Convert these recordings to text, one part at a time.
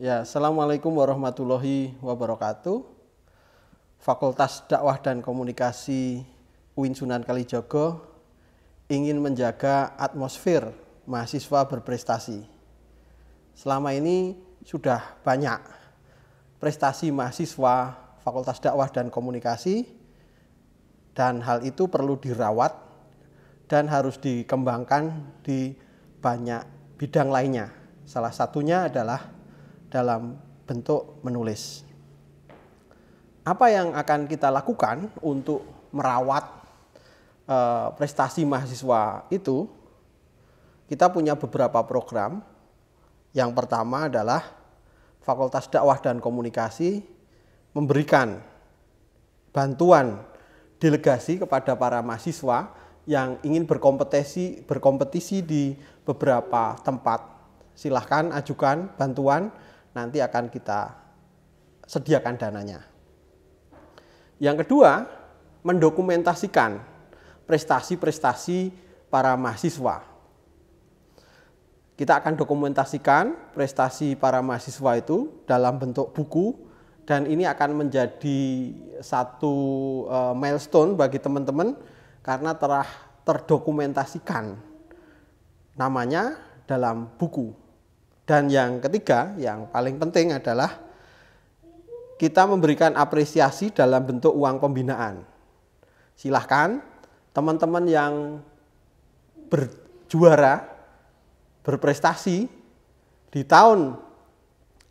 Ya, Assalamualaikum warahmatullahi wabarakatuh. Fakultas Dakwah dan Komunikasi UIN Sunan Kalijogo ingin menjaga atmosfer mahasiswa berprestasi. Selama ini sudah banyak prestasi mahasiswa Fakultas Dakwah dan Komunikasi dan hal itu perlu dirawat dan harus dikembangkan di banyak bidang lainnya. Salah satunya adalah dalam bentuk menulis. Apa yang akan kita lakukan untuk merawat eh, prestasi mahasiswa itu? Kita punya beberapa program. Yang pertama adalah Fakultas Dakwah dan Komunikasi memberikan bantuan delegasi kepada para mahasiswa yang ingin berkompetisi berkompetisi di beberapa tempat. Silahkan ajukan bantuan nanti akan kita sediakan dananya. Yang kedua, mendokumentasikan prestasi-prestasi para mahasiswa. Kita akan dokumentasikan prestasi para mahasiswa itu dalam bentuk buku dan ini akan menjadi satu e, milestone bagi teman-teman karena telah terdokumentasikan namanya dalam buku. Dan yang ketiga, yang paling penting adalah kita memberikan apresiasi dalam bentuk uang pembinaan. Silahkan teman-teman yang berjuara, berprestasi di tahun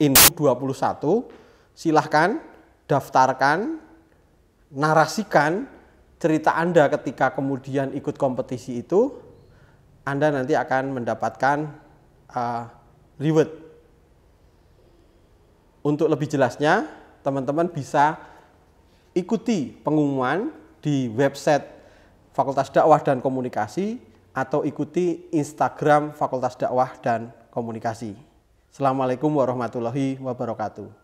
ini 21, silahkan daftarkan, narasikan cerita Anda ketika kemudian ikut kompetisi itu, Anda nanti akan mendapatkan uh, reward. Untuk lebih jelasnya, teman-teman bisa ikuti pengumuman di website Fakultas Dakwah dan Komunikasi atau ikuti Instagram Fakultas Dakwah dan Komunikasi. Assalamualaikum warahmatullahi wabarakatuh.